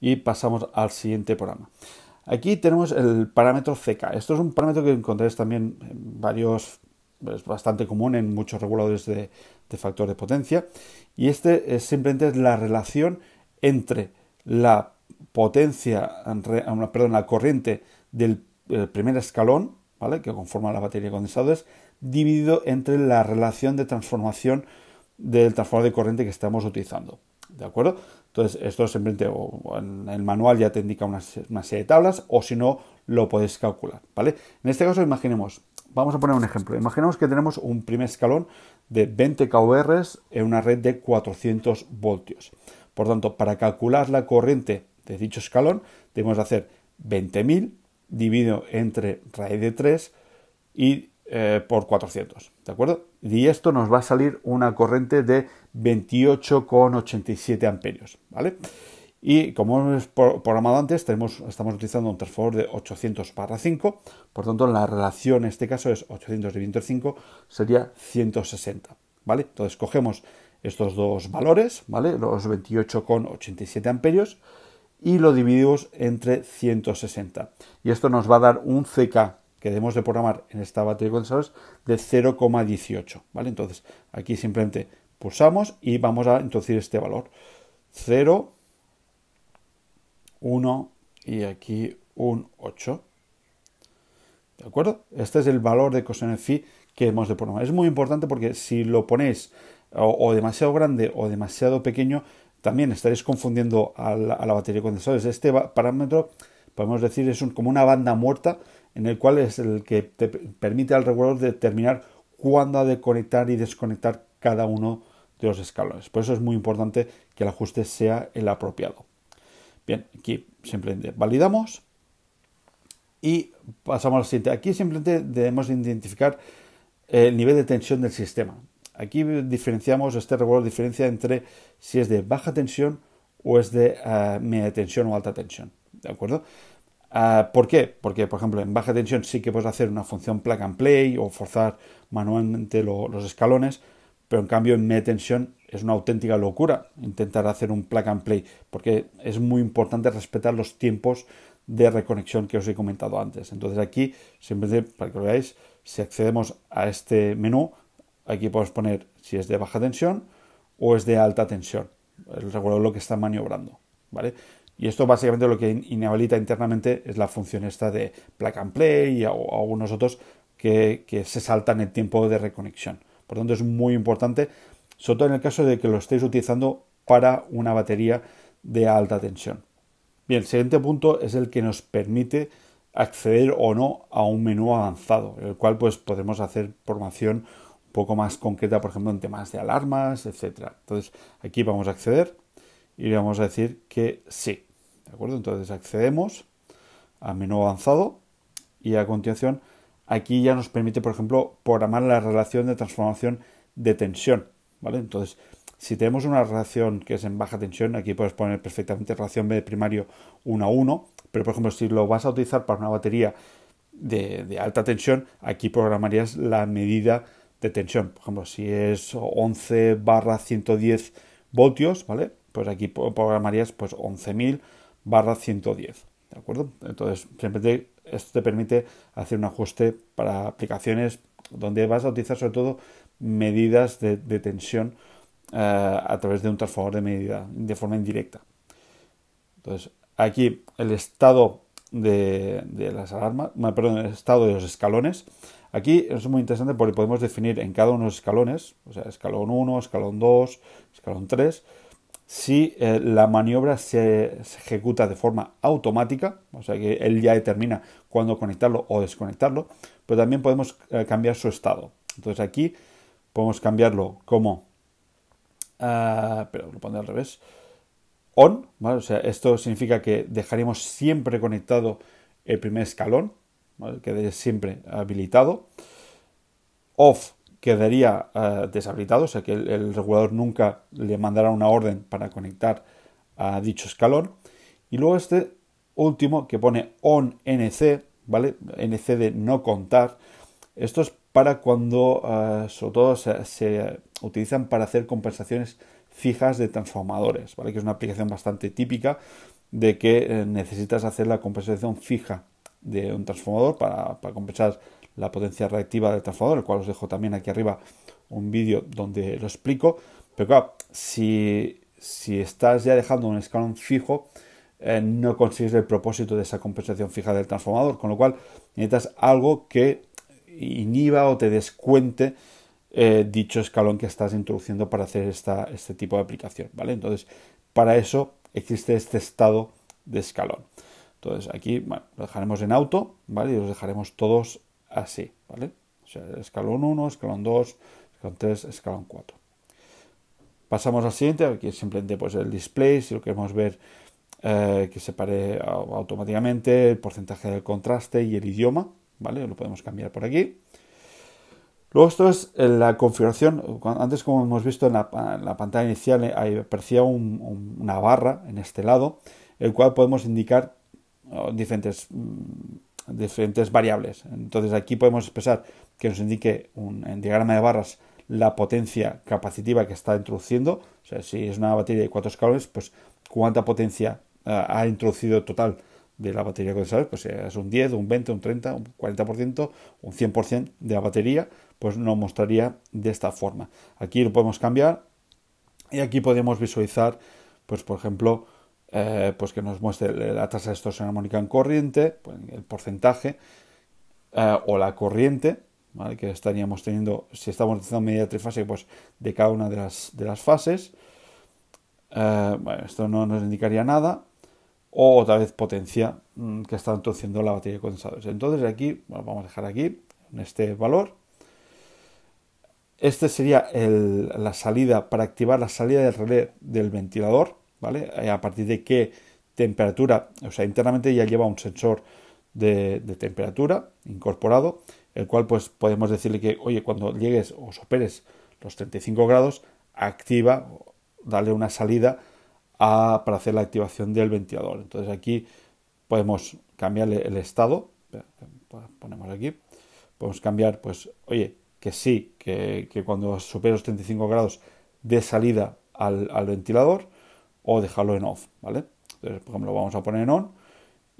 y pasamos al siguiente programa. Aquí tenemos el parámetro CK. Esto es un parámetro que encontráis también en varios, es bastante común en muchos reguladores de, factor de potencia. Y este es, simplemente es la relación entre la potencia, perdón, la corriente del primer escalón, ¿vale? que conforma la batería de condensadores, dividido entre la relación de transformación del transformador de corriente que estamos utilizando. ¿de acuerdo? Entonces, esto simplemente o en el manual ya te indica una, serie de tablas, o si no, lo puedes calcular, ¿vale? En este caso, imaginemos, vamos a poner un ejemplo, imaginemos que tenemos un primer escalón de 20 KVRs en una red de 400 voltios. Por tanto, para calcular la corriente de dicho escalón, debemos hacer 20.000 dividido entre raíz de 3 y eh, por 400, ¿de acuerdo? Y esto nos va a salir una corriente de 28,87 amperios, ¿vale? Y como hemos programado antes, tenemos, estamos utilizando un transformador de 800 para 5, por tanto la relación en este caso es 800 dividido 5 sería 160, ¿vale? Entonces cogemos estos dos valores, ¿vale? Los 28,87 amperios y lo dividimos entre 160. Y esto nos va a dar un CK debemos de programar en esta batería de condensadores de 0,18, ¿vale? Entonces, aquí simplemente pulsamos y vamos a introducir este valor. 0, 1 y aquí un 8. ¿De acuerdo? Este es el valor de coseno de phi que hemos de programar. Es muy importante porque si lo ponéis o, demasiado grande o demasiado pequeño, también estaréis confundiendo a la, batería de condensadores. Este parámetro, podemos decir, es como una banda muerta en el cual es el que te permite al regulador determinar cuándo ha de conectar y desconectar cada uno de los escalones. Por eso es muy importante que el ajuste sea el apropiado. Bien, aquí simplemente validamos y pasamos al siguiente. Aquí simplemente debemos identificar el nivel de tensión del sistema. Aquí diferenciamos, este regulador diferencia entre si es de baja tensión o es de eh, media tensión o alta tensión. ¿De acuerdo? Ah, ¿Por qué? Porque, por ejemplo, en baja tensión sí que puedes hacer una función plug and play o forzar manualmente los escalones, pero en cambio en media tensión es una auténtica locura intentar hacer un plug and play, porque es muy importante respetar los tiempos de reconexión que os he comentado antes. Entonces aquí, simplemente para que lo veáis, si accedemos a este menú, aquí podemos poner si es de baja tensión o es de alta tensión, el regulador lo que está maniobrando, ¿vale? Y esto básicamente lo que inhabilita internamente es la función esta de plug and play y algunos otros que, se saltan el tiempo de reconexión. Por tanto, es muy importante, sobre todo en el caso de que lo estéis utilizando para una batería de alta tensión. Bien, el siguiente punto es el que nos permite acceder o no a un menú avanzado, el cual pues podemos hacer formación un poco más concreta, por ejemplo, en temas de alarmas, etcétera. Entonces, aquí vamos a acceder y vamos a decir que sí. ¿De acuerdo? Entonces accedemos a menú avanzado y a continuación aquí ya nos permite, por ejemplo, programar la relación de transformación de tensión. ¿vale? Entonces, si tenemos una relación que es en baja tensión, aquí puedes poner perfectamente relación B de primario 1 a 1, pero por ejemplo, si lo vas a utilizar para una batería de, alta tensión, aquí programarías la medida de tensión. Por ejemplo, si es 11 barra 110 voltios, ¿vale? Pues aquí programarías pues 11.000 barra 110. ¿De acuerdo? Entonces, simplemente esto te permite hacer un ajuste para aplicaciones donde vas a utilizar sobre todo medidas de, tensión eh, a través de un transformador de medida de forma indirecta. Entonces, aquí el estado de, de las alarmas, perdón, el estado de los escalones. Aquí es muy interesante porque podemos definir en cada uno de los escalones, o sea, escalón 1, escalón 2, escalón 3, si eh, la maniobra se, ejecuta de forma automática, o sea que él ya determina cuándo conectarlo o desconectarlo, pero también podemos eh, cambiar su estado. Entonces aquí podemos cambiarlo como, ah, pero lo pondré al revés, on, o sea, esto significa que dejaríamos siempre conectado el primer escalón, que quede siempre habilitado, off quedaría eh, deshabilitado, o sea que el, regulador nunca le mandará una orden para conectar a dicho escalón. Y luego este último que pone on nc, ¿vale? nc de no contar. Esto es para cuando, eh, sobre todo, se, utilizan para hacer compensaciones fijas de transformadores, ¿vale? Que es una aplicación bastante típica de que eh, necesitas hacer la compensación fija de un transformador para compensar la potencia reactiva del transformador, el cual os dejo también aquí arriba un vídeo donde lo explico. Pero claro, si, estás ya dejando un escalón fijo, eh, no consigues el propósito de esa compensación fija del transformador, con lo cual necesitas algo que inhiba o te descuente eh, dicho escalón que estás introduciendo para hacer esta, este tipo de aplicación, ¿vale? Entonces, para eso existe este estado de escalón. Entonces, aquí lo dejaremos en auto, ¿vale? Y los dejaremos todos así, ¿vale? O sea, escalón 1, escalón 2, escalón 3, escalón 4. Pasamos al siguiente, aquí simplemente pues el display, si lo queremos ver eh, que se pare automáticamente el porcentaje del contraste y el idioma, ¿vale? Lo podemos cambiar por aquí. Luego esto es eh, la configuración, antes como hemos visto en la, pantalla inicial eh, aparecía una barra en este lado, el cual podemos indicar oh, diferentes mm, diferentes variables. Entonces aquí podemos expresar que nos indique un, en diagrama de barras la potencia capacitiva que está introduciendo. O sea, si es una batería de cuatro escalones, pues cuánta potencia eh, ha introducido total de la batería condensada, pues eh, es un 10, un 20, un 30, un 40%, un 100% de la batería, pues nos mostraría de esta forma. Aquí lo podemos cambiar y aquí podemos visualizar, pues por ejemplo, eh, pues que nos muestre la tasa de extorsión armónica en corriente, pues, el porcentaje, eh, o la corriente, que estaríamos teniendo, si estamos utilizando media trifase pues de cada una de las, fases. Eh, esto no nos indicaría nada. O otra vez potencia mm, que está introduciendo la batería de condensadores. Entonces aquí, vamos a dejar aquí, en este valor. Este sería la salida para activar la salida del relé del ventilador eh, a partir de qué temperatura, o sea, internamente ya lleva un sensor de, temperatura incorporado, el cual pues podemos decirle que, oye, cuando llegues o superes los 35 grados, activa, dale una salida para hacer la activación del ventilador. Entonces aquí podemos cambiarle el estado, ponemos aquí, podemos cambiar, pues, oye, que sí, que, cuando superes los 35 grados de salida al ventilador, o dejarlo en off, ¿vale? Entonces, por ejemplo, vamos a poner en on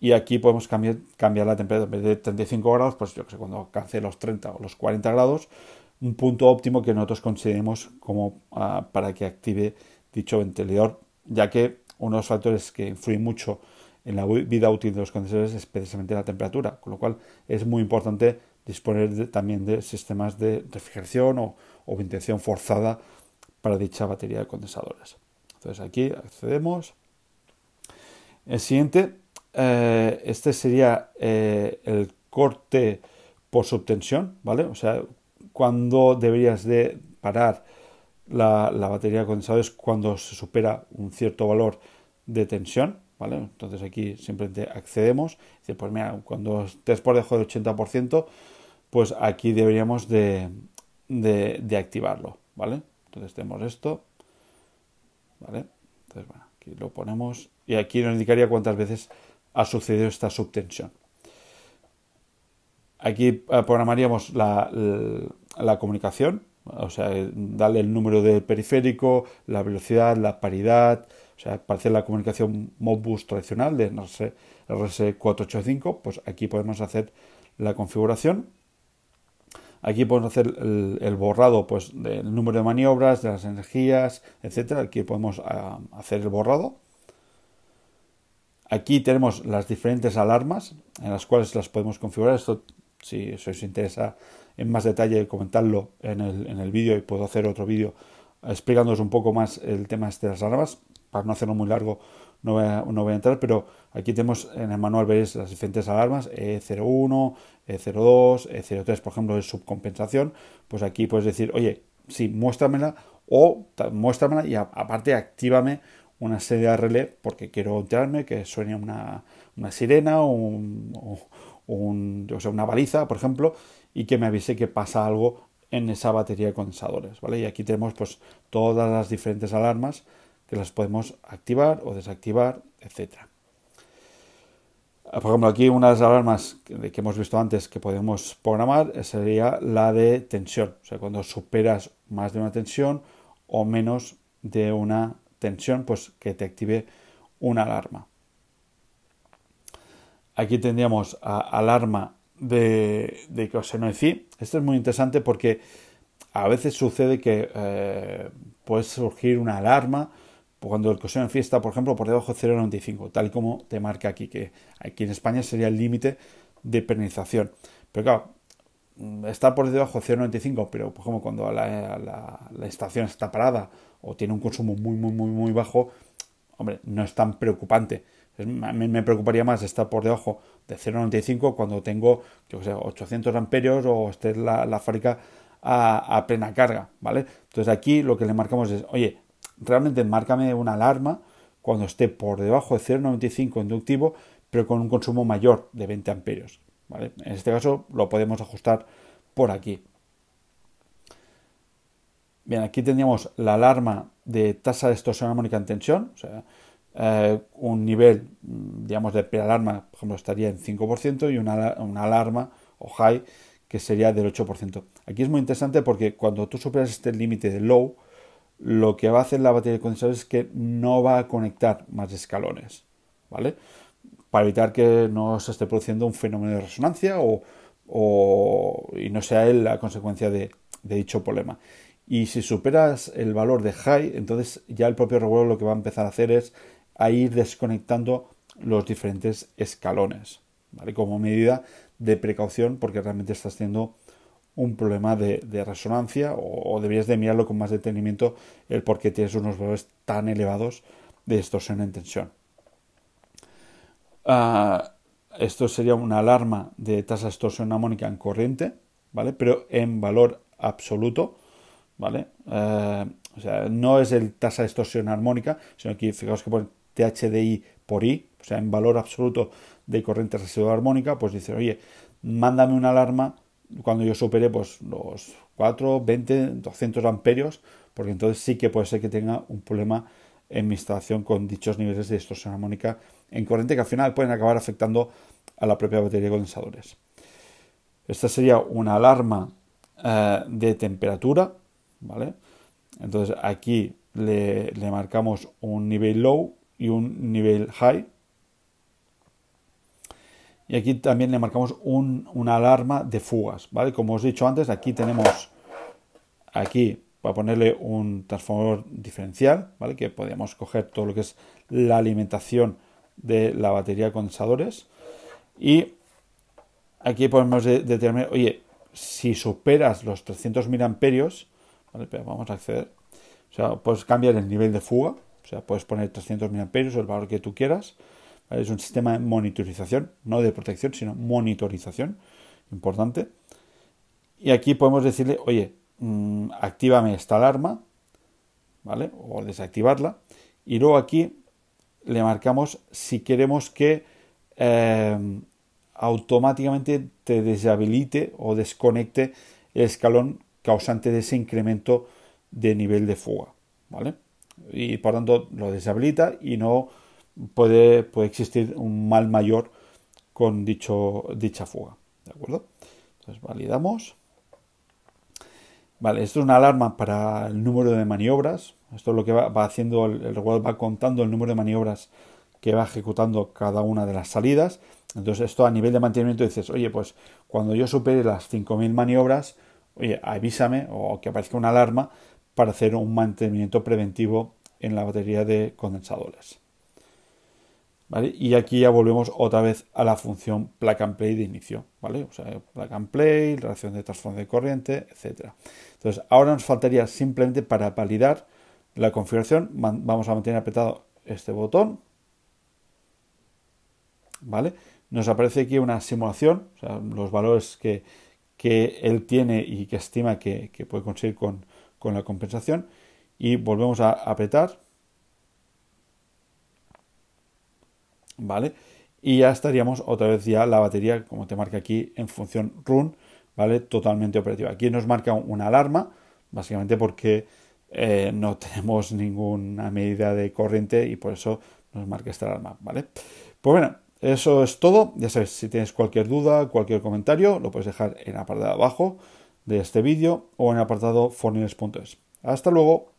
y aquí podemos cambiar, cambiar la temperatura en vez de 35 grados, pues yo que sé, cuando alcance los 30 o los 40 grados, un punto óptimo que nosotros consideremos como ah, para que active dicho ventilador, ya que uno de los factores que influye mucho en la vida útil de los condensadores es precisamente la temperatura, con lo cual es muy importante disponer también de sistemas de refrigeración o, o ventilación forzada para dicha batería de condensadores. Entonces aquí accedemos. El siguiente, eh, este sería eh, el corte por subtensión, ¿vale? O sea, cuando deberías de parar la, batería condensada es cuando se supera un cierto valor de tensión, ¿vale? Entonces aquí simplemente accedemos. Dice, pues mira, cuando estés por debajo del 80%, pues aquí deberíamos de, de, de activarlo, ¿vale? Entonces tenemos esto, aquí lo ponemos y aquí nos indicaría cuántas veces ha sucedido esta subtensión. Aquí programaríamos la, comunicación, o sea, darle el número del periférico, la velocidad, la paridad, o sea, para la comunicación Modbus tradicional de RS485, pues aquí podemos hacer la configuración Aquí podemos hacer el, borrado pues, del número de maniobras, de las energías, etcétera. Aquí podemos ah, hacer el borrado. Aquí tenemos las diferentes alarmas en las cuales las podemos configurar. Esto, si os interesa en más detalle, comentarlo en el, en el vídeo y puedo hacer otro vídeo explicándoos un poco más el tema este de las alarmas para no hacerlo muy largo, no voy, a, no voy a entrar, pero aquí tenemos en el manual, las diferentes alarmas, E01, E02, E03, por ejemplo, de subcompensación, pues aquí puedes decir, oye, sí, muéstramela o muéstramela y aparte activame una serie de relé porque quiero enterarme que suene una, una sirena o, un, una baliza, por ejemplo, y que me avise que pasa algo en esa batería de condensadores, ¿vale? Y aquí tenemos pues todas las diferentes alarmas que las podemos activar o desactivar, etc. Ah, por ejemplo, aquí una de las alarmas que hemos visto antes que podemos programar sería la de tensión, o sea, cuando superas más de una tensión o menos de una tensión, pues que te active una alarma. Aquí tendríamos alarma de, de fi. Esto es muy interesante porque a veces sucede que eh, puede surgir una alarma cuando el coseno en fiesta, por ejemplo, por debajo de 0,95, tal como te marca aquí, que aquí en España sería el límite de penalización. Pero claro, mm, estar por debajo de 0,95, pero por pues ejemplo, cuando la, estación está parada o tiene un consumo muy, muy, muy, muy bajo, hombre, no es tan preocupante. A mí me preocuparía más estar por debajo de 0,95 cuando tengo, yo sé, 800 amperios o esté la, la fábrica a, plena carga, ¿vale? Entonces aquí lo que le marcamos es, oye, realmente márcame una alarma cuando esté por debajo de 0,95 inductivo, pero con un consumo mayor de 20 amperios. En este caso lo podemos ajustar por aquí. Bien, aquí tendríamos la alarma de tasa de extorsión armónica en tensión, eh, un nivel, mm, digamos, de prealarma, por ejemplo, estaría en 5% y una, una alarma o high que sería del 8%. Aquí es muy interesante porque cuando tú superas este límite de low, lo que va a hacer la batería de condensadores es que no va a conectar más escalones, ¿vale? Para evitar que no se esté produciendo un fenómeno de resonancia o, o y no sea él la consecuencia de, dicho problema. Y si superas el valor de high, entonces ya el propio revuelo lo que va a empezar a hacer es a ir desconectando los diferentes escalones, ¿vale? Como medida de precaución porque realmente estás teniendo un problema de, resonancia o, deberías de mirarlo con más detenimiento el por qué tienes unos valores tan elevados de distorsión en tensión. Ah, esto sería una alarma de tasa de distorsión armónica en corriente, ¿vale? Pero en valor absoluto, ¿vale? Eh, o sea, no es el tasa de extorsión armónica, sino aquí fijaos que pone THDI por I, o sea, en valor absoluto de corriente residual armónica, pues dice, oye, mándame una alarma cuando yo supere pues los 4, 20, 200 amperios, porque entonces sí que puede ser que tenga un problema en mi instalación con dichos niveles de distorsión armónica en corriente que al final pueden acabar afectando a la propia batería de condensadores. Esta sería una alarma eh, de temperatura, ¿vale? Entonces aquí le marcamos un nivel low y un nivel high, y aquí también le marcamos un, una alarma de fugas, ¿vale? Como os he dicho antes, aquí tenemos, aquí, para ponerle un transformador diferencial, ¿vale? Que podemos coger todo lo que es la alimentación de la batería de condensadores y aquí podemos determinar, oye, si superas los 300 mil amperios, vamos a acceder, o sea, puedes cambiar el nivel de fuga, o sea, puedes poner 300 mil o el valor que tú quieras, es un sistema de monitorización, no de protección, sino monitorización, importante. Y aquí podemos decirle, oye, mm, actívame esta alarma, ¿vale? O desactivarla. Y luego aquí le marcamos si queremos que eh, automáticamente te deshabilite o desconecte el escalón causante de ese incremento de nivel de fuga, ¿vale? Y por tanto lo deshabilita y no puede, existir un mal mayor con dicho, dicha fuga. ¿De acuerdo? Entonces validamos. Vale, esto es una alarma para el número de maniobras. Esto es lo que va, haciendo, el, robot va contando el número de maniobras que va ejecutando cada una de las salidas. Entonces esto a nivel de mantenimiento dices, oye, pues cuando yo supere las 5.000 maniobras, oye, avísame o que aparezca una alarma para hacer un mantenimiento preventivo en la batería de condensadores. Y aquí ya volvemos otra vez a la función plug and play de inicio, ¿vale? O and play, relación de transformación de corriente, etc. Entonces, ahora nos faltaría simplemente para validar la configuración, vamos a mantener apretado este botón, ¿vale? Nos aparece aquí una simulación, los valores que, él tiene y que estima que, puede conseguir con, con la compensación, y volvemos a apretar, ¿vale? Y ya estaríamos otra vez ya la batería, como te marca aquí, en función run, ¿vale? Totalmente operativa. Aquí nos marca una alarma, básicamente porque eh, no tenemos ninguna medida de corriente y por eso nos marca esta alarma, ¿vale? Pues bueno, eso es todo. Ya sabes, si tienes cualquier duda, cualquier comentario, lo puedes dejar en la apartado de abajo de este vídeo o en el apartado fornires.es. Hasta luego.